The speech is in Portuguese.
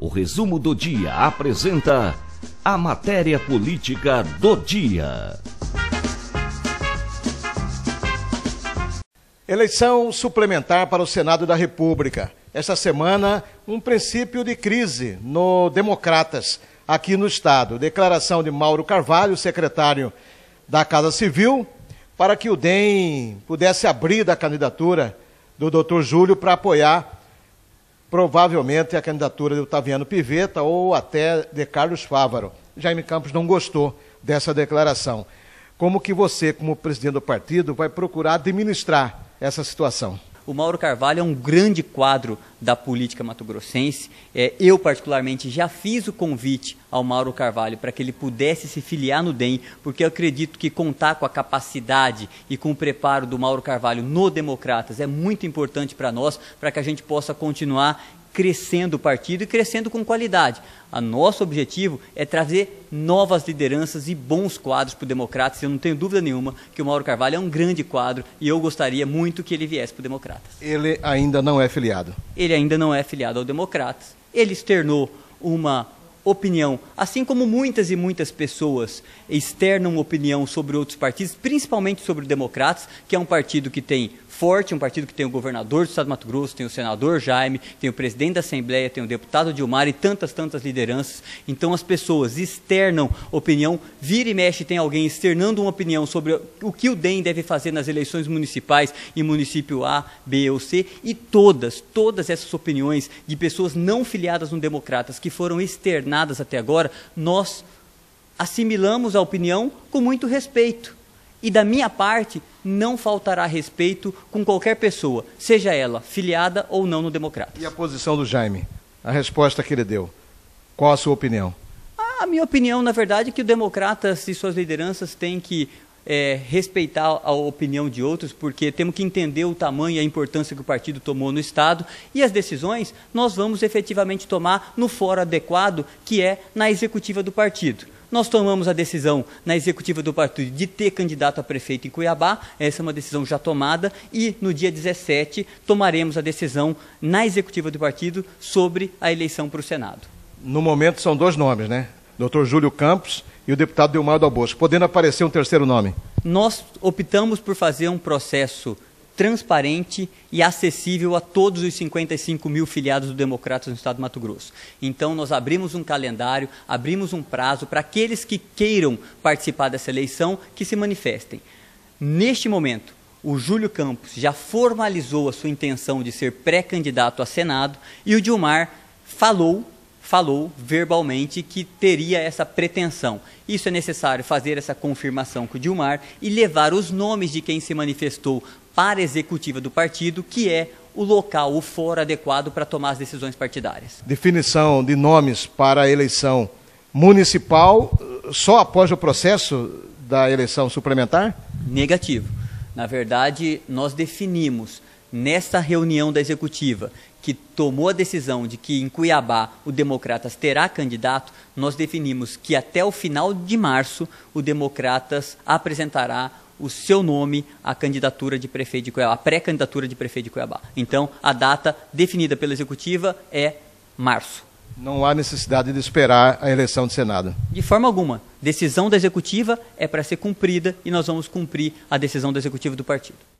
O resumo do dia apresenta a matéria política do dia. Eleição suplementar para o Senado da República. Esta semana, um princípio de crise no Democratas aqui no Estado. Declaração de Mauro Carvalho, secretário da Casa Civil, para que o DEM pudesse abrir da candidatura do doutor Júlio para apoiar provavelmente a candidatura de Otaviano Piveta ou até de Carlos Fávaro. Jaime Campos não gostou dessa declaração. Como que você, como presidente do partido, vai procurar administrar essa situação? O Mauro Carvalho é um grande quadro da política mato-grossense. É, eu, particularmente, já fiz o convite ao Mauro Carvalho para que ele pudesse se filiar no DEM, porque eu acredito que contar com a capacidade e com o preparo do Mauro Carvalho no Democratas é muito importante para nós, para que a gente possa continuar crescendo o partido e crescendo com qualidade. A nosso objetivo é trazer novas lideranças e bons quadros para o Democratas. Eu não tenho dúvida nenhuma que o Mauro Carvalho é um grande quadro e eu gostaria muito que ele viesse para o Democratas. Ele ainda não é filiado? Ele ainda não é filiado ao Democratas. Ele externou uma opinião. Assim como muitas e muitas pessoas externam opinião sobre outros partidos, principalmente sobre o Democratas, que é um partido que tem forte, um partido que tem o governador do estado de Mato Grosso, tem o senador Jaime, tem o presidente da Assembleia, tem o deputado Dilmar e tantas, tantas lideranças. Então as pessoas externam opinião, vira e mexe tem alguém externando uma opinião sobre o que o DEM deve fazer nas eleições municipais em município A, B ou C e todas, todas essas opiniões de pessoas não filiadas no Democratas que foram externas governadas até agora, nós assimilamos a opinião com muito respeito. E da minha parte, não faltará respeito com qualquer pessoa, seja ela filiada ou não no democrata E a posição do Jaime? A resposta que ele deu. Qual a sua opinião? A minha opinião, na verdade, é que o Democratas e suas lideranças têm que é, respeitar a opinião de outros, porque temos que entender o tamanho e a importância que o partido tomou no Estado e as decisões nós vamos efetivamente tomar no fórum adequado, que é na executiva do partido. Nós tomamos a decisão na executiva do partido de ter candidato a prefeito em Cuiabá, essa é uma decisão já tomada, e no dia 17 tomaremos a decisão na executiva do partido sobre a eleição para o Senado. No momento são dois nomes, né? Dr. Júlio Campos e o deputado Delmar do Bosco, podendo aparecer um terceiro nome. Nós optamos por fazer um processo transparente e acessível a todos os 55 mil filiados do Democratas no Estado do Mato Grosso. Então, nós abrimos um calendário, abrimos um prazo para aqueles que queiram participar dessa eleição que se manifestem. Neste momento, o Júlio Campos já formalizou a sua intenção de ser pré-candidato a Senado e o Dilmar falou falou verbalmente que teria essa pretensão. Isso é necessário fazer essa confirmação com o Dilmar e levar os nomes de quem se manifestou para a executiva do partido, que é o local, o fórum adequado para tomar as decisões partidárias. Definição de nomes para a eleição municipal só após o processo da eleição suplementar? Negativo. Na verdade, nós definimos nessa reunião da executiva que tomou a decisão de que em Cuiabá o Democratas terá candidato, nós definimos que até o final de março o Democratas apresentará o seu nome à candidatura de prefeito de Cuiabá, à pré-candidatura de prefeito de Cuiabá. Então, a data definida pela executiva é março. Não há necessidade de esperar a eleição de Senado. De forma alguma. Decisão da executiva é para ser cumprida e nós vamos cumprir a decisão da executiva do partido.